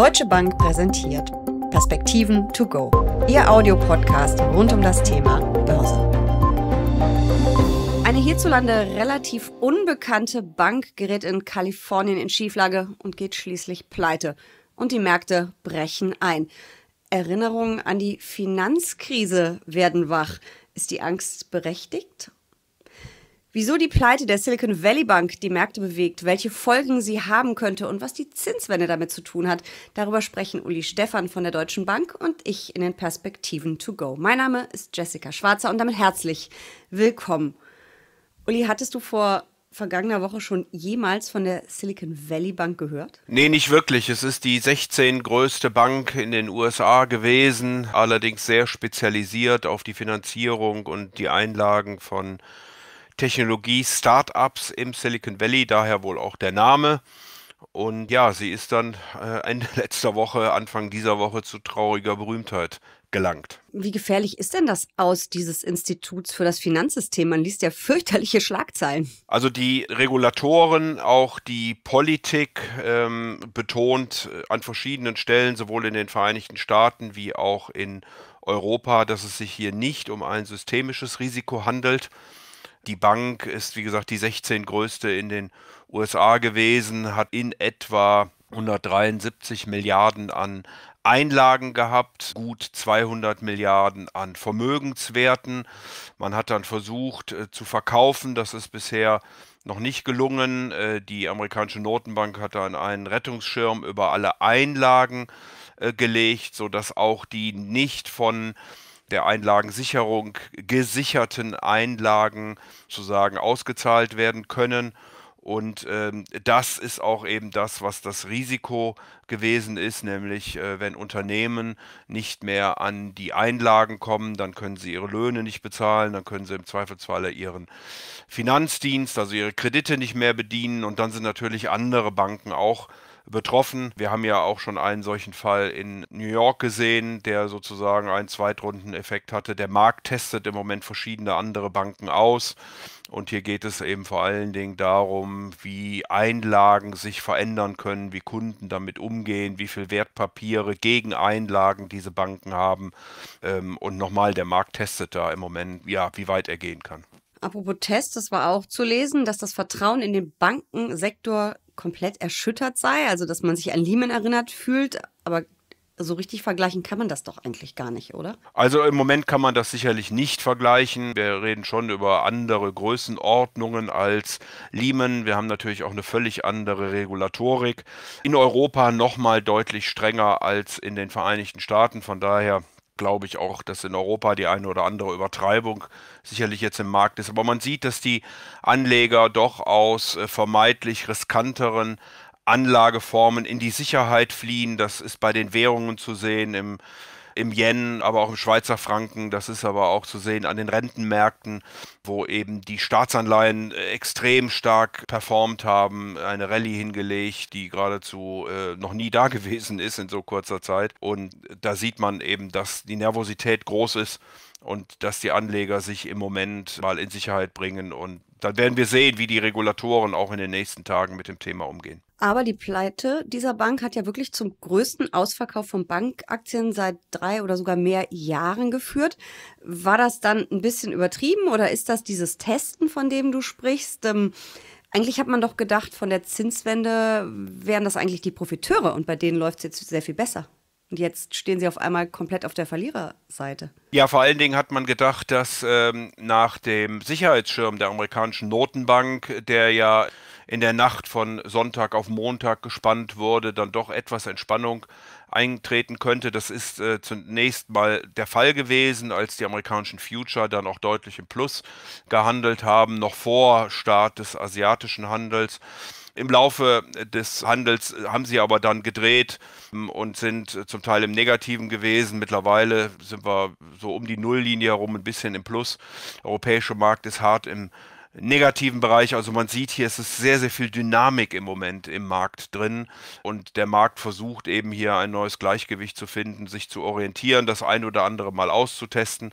Deutsche Bank präsentiert Perspektiven to go, Ihr Audiopodcast rund um das Thema Börse. Eine hierzulande relativ unbekannte Bank gerät in Kalifornien in Schieflage und geht schließlich pleite. Und die Märkte brechen ein. Erinnerungen an die Finanzkrise werden wach. Ist die Angst berechtigt Wieso die Pleite der Silicon Valley Bank die Märkte bewegt, welche Folgen sie haben könnte und was die Zinswende damit zu tun hat, darüber sprechen Uli Stefan von der Deutschen Bank und ich in den Perspektiven to go. Mein Name ist Jessica Schwarzer und damit herzlich willkommen. Uli, hattest du vor vergangener Woche schon jemals von der Silicon Valley Bank gehört? Nee, nicht wirklich. Es ist die 16 größte Bank in den USA gewesen, allerdings sehr spezialisiert auf die Finanzierung und die Einlagen von Technologie-Startups im Silicon Valley, daher wohl auch der Name. Und ja, sie ist dann äh, Ende letzter Woche, Anfang dieser Woche zu trauriger Berühmtheit gelangt. Wie gefährlich ist denn das aus dieses Instituts für das Finanzsystem? Man liest ja fürchterliche Schlagzeilen. Also die Regulatoren, auch die Politik ähm, betont äh, an verschiedenen Stellen, sowohl in den Vereinigten Staaten wie auch in Europa, dass es sich hier nicht um ein systemisches Risiko handelt, die Bank ist, wie gesagt, die 16 größte in den USA gewesen, hat in etwa 173 Milliarden an Einlagen gehabt, gut 200 Milliarden an Vermögenswerten. Man hat dann versucht äh, zu verkaufen, das ist bisher noch nicht gelungen. Äh, die amerikanische Notenbank hat dann einen Rettungsschirm über alle Einlagen äh, gelegt, sodass auch die nicht von der Einlagensicherung gesicherten Einlagen sozusagen ausgezahlt werden können. Und ähm, das ist auch eben das, was das Risiko gewesen ist, nämlich äh, wenn Unternehmen nicht mehr an die Einlagen kommen, dann können sie ihre Löhne nicht bezahlen, dann können sie im Zweifelsfalle ihren Finanzdienst, also ihre Kredite nicht mehr bedienen und dann sind natürlich andere Banken auch betroffen. Wir haben ja auch schon einen solchen Fall in New York gesehen, der sozusagen einen Zweitrundeneffekt hatte. Der Markt testet im Moment verschiedene andere Banken aus. Und hier geht es eben vor allen Dingen darum, wie Einlagen sich verändern können, wie Kunden damit umgehen, wie viel Wertpapiere gegen Einlagen diese Banken haben. Ähm, und nochmal, der Markt testet da im Moment, ja, wie weit er gehen kann. Apropos Test, es war auch zu lesen, dass das Vertrauen in den Bankensektor komplett erschüttert sei, also dass man sich an Lehman erinnert fühlt, aber so richtig vergleichen kann man das doch eigentlich gar nicht, oder? Also im Moment kann man das sicherlich nicht vergleichen. Wir reden schon über andere Größenordnungen als Lehman. Wir haben natürlich auch eine völlig andere Regulatorik. In Europa nochmal deutlich strenger als in den Vereinigten Staaten. Von daher glaube ich auch, dass in Europa die eine oder andere Übertreibung sicherlich jetzt im Markt ist. Aber man sieht, dass die Anleger doch aus äh, vermeintlich riskanteren Anlageformen in die Sicherheit fliehen. Das ist bei den Währungen zu sehen. Im im Yen, aber auch im Schweizer Franken. Das ist aber auch zu sehen an den Rentenmärkten, wo eben die Staatsanleihen äh, extrem stark performt haben, eine Rallye hingelegt, die geradezu äh, noch nie da gewesen ist in so kurzer Zeit. Und da sieht man eben, dass die Nervosität groß ist und dass die Anleger sich im Moment mal in Sicherheit bringen und dann werden wir sehen, wie die Regulatoren auch in den nächsten Tagen mit dem Thema umgehen. Aber die Pleite dieser Bank hat ja wirklich zum größten Ausverkauf von Bankaktien seit drei oder sogar mehr Jahren geführt. War das dann ein bisschen übertrieben oder ist das dieses Testen, von dem du sprichst? Ähm, eigentlich hat man doch gedacht, von der Zinswende wären das eigentlich die Profiteure und bei denen läuft es jetzt sehr viel besser. Und jetzt stehen sie auf einmal komplett auf der Verliererseite. Ja, vor allen Dingen hat man gedacht, dass ähm, nach dem Sicherheitsschirm der amerikanischen Notenbank, der ja in der Nacht von Sonntag auf Montag gespannt wurde, dann doch etwas Entspannung eintreten könnte. Das ist äh, zunächst mal der Fall gewesen, als die amerikanischen Future dann auch deutlich im Plus gehandelt haben, noch vor Start des asiatischen Handels. Im Laufe des Handels äh, haben sie aber dann gedreht ähm, und sind äh, zum Teil im Negativen gewesen. Mittlerweile sind wir so um die Nulllinie herum ein bisschen im Plus. Der europäische Markt ist hart im negativen Bereich. Also man sieht hier, es ist sehr, sehr viel Dynamik im Moment im Markt drin und der Markt versucht eben hier ein neues Gleichgewicht zu finden, sich zu orientieren, das ein oder andere mal auszutesten.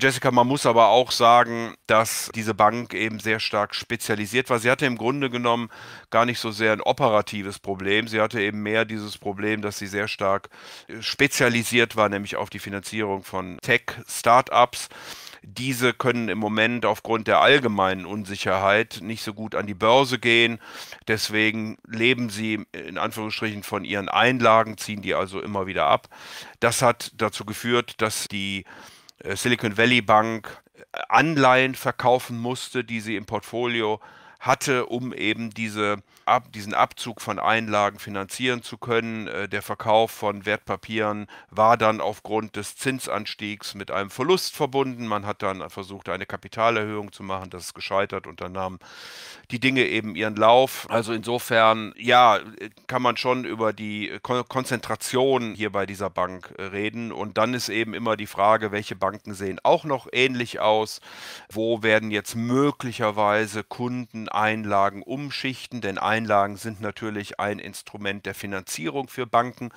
Jessica, man muss aber auch sagen, dass diese Bank eben sehr stark spezialisiert war. Sie hatte im Grunde genommen gar nicht so sehr ein operatives Problem. Sie hatte eben mehr dieses Problem, dass sie sehr stark äh, spezialisiert war, nämlich auf die Finanzierung von Tech-Startups. Diese können im Moment aufgrund der allgemeinen Unsicherheit nicht so gut an die Börse gehen. Deswegen leben sie in Anführungsstrichen von ihren Einlagen, ziehen die also immer wieder ab. Das hat dazu geführt, dass die äh, Silicon Valley Bank äh, Anleihen verkaufen musste, die sie im Portfolio hatte, um eben diese ab, diesen Abzug von Einlagen finanzieren zu können. Äh, der Verkauf von Wertpapieren war dann aufgrund des Zinsanstiegs mit einem Verlust verbunden. Man hat dann versucht, eine Kapitalerhöhung zu machen. Das ist gescheitert und dann nahmen die Dinge eben ihren Lauf. Also insofern, ja, kann man schon über die äh, Konzentration hier bei dieser Bank äh, reden. Und dann ist eben immer die Frage, welche Banken sehen auch noch ähnlich aus. Wo werden jetzt möglicherweise Kunden Einlagen umschichten? Denn ein Einlagen sind natürlich ein Instrument der Finanzierung für Banken.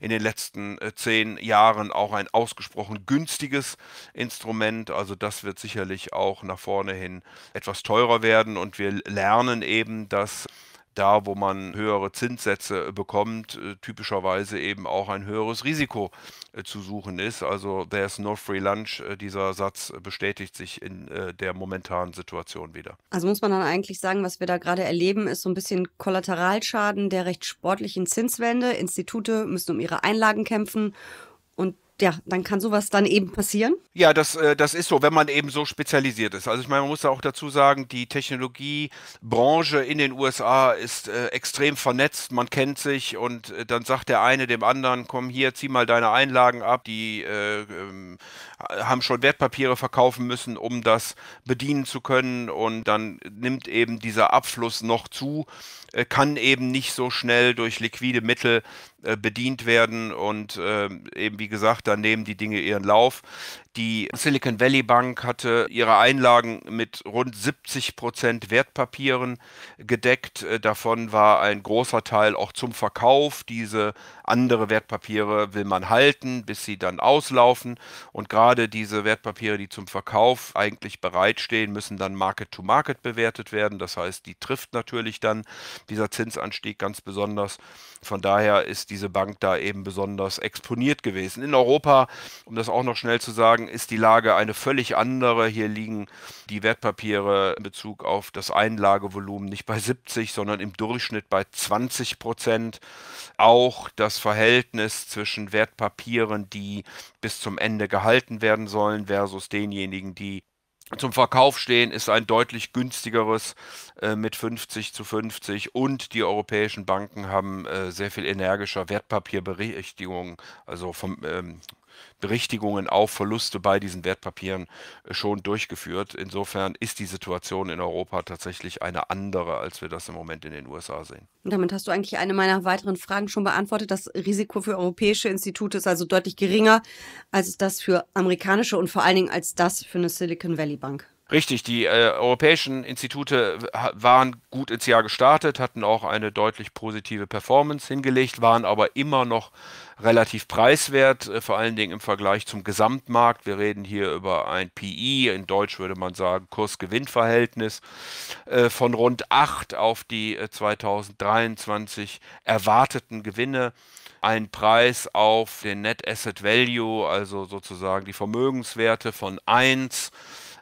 In den letzten äh, zehn Jahren auch ein ausgesprochen günstiges Instrument. Also das wird sicherlich auch nach vorne hin etwas teurer werden. Und wir lernen eben, dass da, wo man höhere Zinssätze äh, bekommt, äh, typischerweise eben auch ein höheres Risiko äh, zu suchen ist. Also there's no free lunch. Dieser Satz bestätigt sich in der momentanen Situation wieder. Also muss man dann eigentlich sagen, was wir da gerade erleben, ist so ein bisschen Kollateralschaden der recht sportlichen Zinswende. Institute müssen um ihre Einlagen kämpfen ja, dann kann sowas dann eben passieren. Ja, das, äh, das ist so, wenn man eben so spezialisiert ist. Also ich meine, man muss ja auch dazu sagen, die Technologiebranche in den USA ist äh, extrem vernetzt, man kennt sich und äh, dann sagt der eine dem anderen, komm hier, zieh mal deine Einlagen ab, die äh, ähm, haben schon Wertpapiere verkaufen müssen, um das bedienen zu können und dann nimmt eben dieser Abfluss noch zu, kann eben nicht so schnell durch liquide Mittel äh, bedient werden und ähm, eben wie gesagt, dann nehmen die Dinge ihren Lauf. Die Silicon Valley Bank hatte ihre Einlagen mit rund 70 Prozent Wertpapieren gedeckt. Äh, davon war ein großer Teil auch zum Verkauf. Diese andere Wertpapiere will man halten, bis sie dann auslaufen. Und gerade diese Wertpapiere, die zum Verkauf eigentlich bereitstehen, müssen dann Market-to-Market -Market bewertet werden. Das heißt, die trifft natürlich dann dieser Zinsanstieg ganz besonders. Von daher ist diese Bank da eben besonders exponiert gewesen. In Europa, um das auch noch schnell zu sagen, sagen, ist die Lage eine völlig andere. Hier liegen die Wertpapiere in Bezug auf das Einlagevolumen nicht bei 70, sondern im Durchschnitt bei 20 Prozent. Auch das Verhältnis zwischen Wertpapieren, die bis zum Ende gehalten werden sollen, versus denjenigen, die zum Verkauf stehen, ist ein deutlich günstigeres äh, mit 50 zu 50 und die europäischen Banken haben äh, sehr viel energischer Wertpapierberichtigungen, also vom ähm, Berichtigungen auf Verluste bei diesen Wertpapieren äh, schon durchgeführt. Insofern ist die Situation in Europa tatsächlich eine andere, als wir das im Moment in den USA sehen. Und damit hast du eigentlich eine meiner weiteren Fragen schon beantwortet. Das Risiko für europäische Institute ist also deutlich geringer als das für amerikanische und vor allen Dingen als das für eine Silicon Valley Bank. Richtig, die äh, europäischen Institute äh, waren gut ins Jahr gestartet, hatten auch eine deutlich positive Performance hingelegt, waren aber immer noch relativ preiswert, äh, vor allen Dingen im Vergleich zum Gesamtmarkt. Wir reden hier über ein PI, in Deutsch würde man sagen Kurs-Gewinn-Verhältnis, äh, von rund 8 auf die 2023 äh, erwarteten Gewinne Ein Preis auf den Net Asset Value, also sozusagen die Vermögenswerte von 1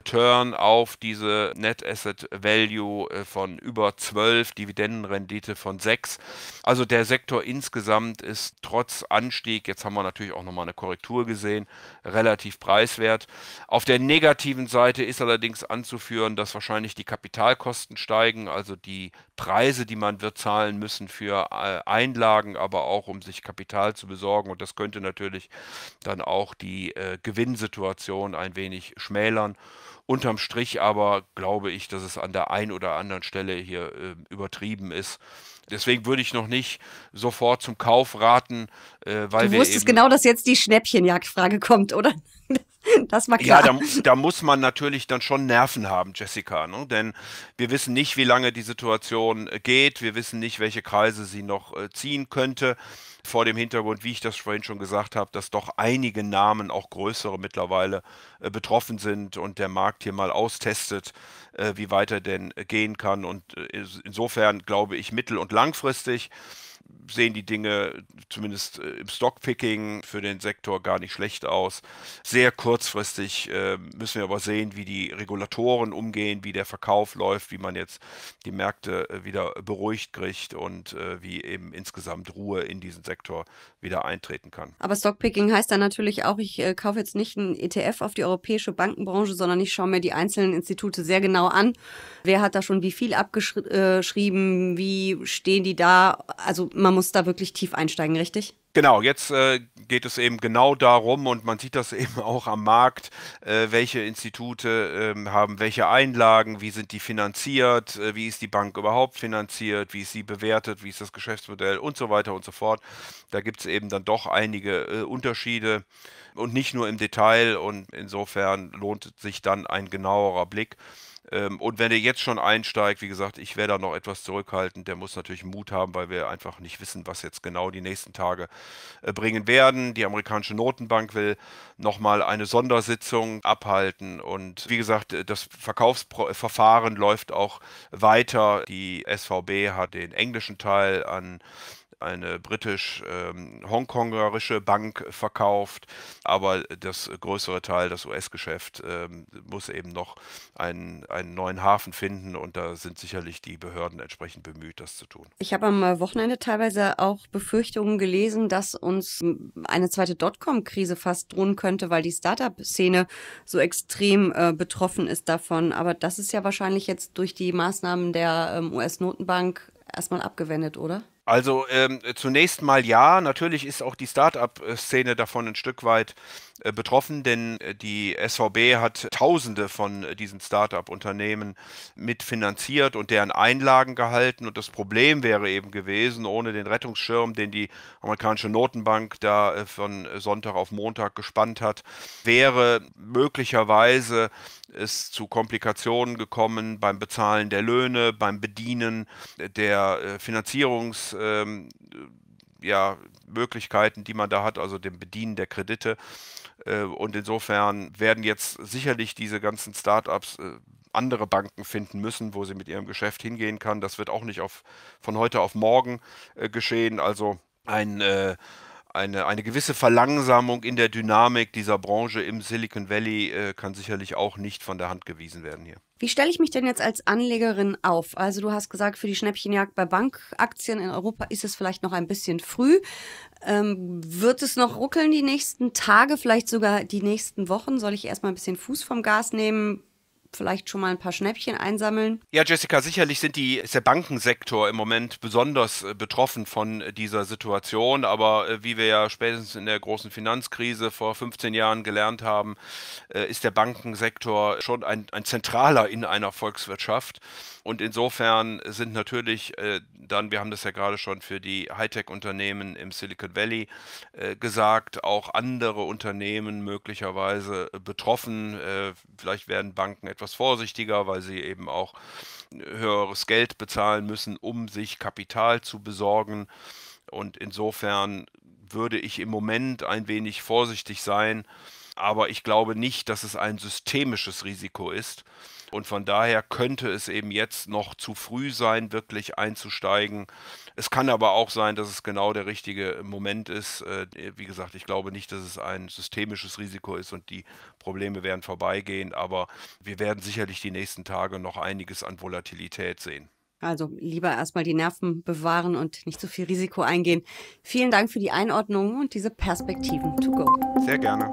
Return auf diese Net Asset Value äh, von über 12, Dividendenrendite von 6. Also der Sektor insgesamt ist trotz Anstieg, jetzt haben wir natürlich auch nochmal eine Korrektur gesehen, relativ preiswert. Auf der negativen Seite ist allerdings anzuführen, dass wahrscheinlich die Kapitalkosten steigen, also die Preise, die man wird zahlen müssen für äh, Einlagen, aber auch um sich Kapital zu besorgen. Und das könnte natürlich dann auch die äh, Gewinnsituation ein wenig schmälern. Unterm Strich aber glaube ich, dass es an der einen oder anderen Stelle hier äh, übertrieben ist. Deswegen würde ich noch nicht sofort zum Kauf raten, äh, weil du wir. Du wusstest genau, dass jetzt die Schnäppchenjagdfrage kommt, oder? Das war klar. Ja, da, da, muss man natürlich dann schon Nerven haben, Jessica, ne? denn wir wissen nicht, wie lange die Situation äh, geht, wir wissen nicht, welche Kreise sie noch äh, ziehen könnte. Vor dem Hintergrund, wie ich das vorhin schon gesagt habe, dass doch einige Namen, auch größere mittlerweile, äh, betroffen sind und der Markt hier mal austestet, wie weiter denn gehen kann. Und insofern glaube ich mittel- und langfristig sehen die Dinge zumindest äh, im Stockpicking für den Sektor gar nicht schlecht aus. Sehr kurzfristig äh, müssen wir aber sehen, wie die Regulatoren umgehen, wie der Verkauf läuft, wie man jetzt die Märkte äh, wieder beruhigt kriegt und äh, wie eben insgesamt Ruhe in diesen Sektor wieder eintreten kann. Aber Stockpicking heißt dann natürlich auch, ich äh, kaufe jetzt nicht einen ETF auf die europäische Bankenbranche, sondern ich schaue mir die einzelnen Institute sehr genau an. Wer hat da schon wie viel abgeschrieben? Äh, wie stehen die da? Also man muss da wirklich tief einsteigen, richtig? Genau, jetzt äh, geht es eben genau darum und man sieht das eben auch am Markt, äh, welche Institute äh, haben welche Einlagen, wie sind die finanziert, äh, wie ist die Bank überhaupt finanziert, wie ist sie bewertet, wie ist das Geschäftsmodell und so weiter und so fort. Da gibt es eben dann doch einige äh, Unterschiede und nicht nur im Detail und insofern lohnt sich dann ein genauerer Blick. Ähm, und wenn er jetzt schon einsteigt, wie gesagt, ich werde da noch etwas zurückhaltend. Der muss natürlich Mut haben, weil wir einfach nicht wissen, was jetzt genau die nächsten Tage äh, bringen werden. Die amerikanische Notenbank will nochmal eine Sondersitzung abhalten. Und wie gesagt, äh, das Verkaufsverfahren läuft auch weiter. Die SVB hat den englischen Teil an eine britisch-hongkongerische ähm, Bank verkauft, aber das größere Teil, das US-Geschäft, ähm, muss eben noch einen, einen neuen Hafen finden und da sind sicherlich die Behörden entsprechend bemüht, das zu tun. Ich habe am äh, Wochenende teilweise auch Befürchtungen gelesen, dass uns eine zweite Dotcom-Krise fast drohen könnte, weil die Startup-Szene so extrem äh, betroffen ist davon. Aber das ist ja wahrscheinlich jetzt durch die Maßnahmen der ähm, US-Notenbank erstmal abgewendet, oder? Also ähm, zunächst mal ja, natürlich ist auch die Startup-Szene davon ein Stück weit äh, betroffen, denn äh, die SVB hat Tausende von äh, diesen Start-up-Unternehmen mitfinanziert und deren Einlagen gehalten. Und das Problem wäre eben gewesen, ohne den Rettungsschirm, den die amerikanische Notenbank da von Sonntag auf Montag gespannt hat, wäre möglicherweise es zu Komplikationen gekommen beim Bezahlen der Löhne, beim Bedienen der Finanzierungs... Ähm, ja, Möglichkeiten, die man da hat, also dem Bedienen der Kredite. Äh, und insofern werden jetzt sicherlich diese ganzen Startups äh, andere Banken finden müssen, wo sie mit ihrem Geschäft hingehen kann. Das wird auch nicht auf, von heute auf morgen äh, geschehen. Also ein eine, eine gewisse Verlangsamung in der Dynamik dieser Branche im Silicon Valley äh, kann sicherlich auch nicht von der Hand gewiesen werden hier. Wie stelle ich mich denn jetzt als Anlegerin auf? Also du hast gesagt, für die Schnäppchenjagd bei Bankaktien in Europa ist es vielleicht noch ein bisschen früh. Ähm, wird es noch ruckeln die nächsten Tage, vielleicht sogar die nächsten Wochen? Soll ich erstmal ein bisschen Fuß vom Gas nehmen? vielleicht schon mal ein paar Schnäppchen einsammeln. Ja, Jessica, sicherlich sind die, ist der Bankensektor im Moment besonders äh, betroffen von äh, dieser Situation. Aber äh, wie wir ja spätestens in der großen Finanzkrise vor 15 Jahren gelernt haben, ist der Bankensektor schon ein, ein zentraler in einer Volkswirtschaft. Und insofern sind natürlich äh, dann, wir haben das ja gerade schon für die Hightech-Unternehmen im Silicon Valley äh, gesagt, auch andere Unternehmen möglicherweise äh, betroffen. Äh, vielleicht werden Banken etwas vorsichtiger, weil sie eben auch äh, höheres Geld bezahlen müssen, um sich Kapital zu besorgen. Und insofern würde ich im Moment ein wenig vorsichtig sein, aber ich glaube nicht, dass es ein systemisches Risiko ist und von daher könnte es eben jetzt noch zu früh sein, wirklich einzusteigen. Es kann aber auch sein, dass es genau der richtige Moment ist. Äh, wie gesagt, ich glaube nicht, dass es ein systemisches Risiko ist und die Probleme werden vorbeigehen. Aber wir werden sicherlich die nächsten Tage noch einiges an Volatilität sehen. Also lieber erstmal die Nerven bewahren und nicht zu so viel Risiko eingehen. Vielen Dank für die Einordnung und diese Perspektiven to go. Sehr gerne.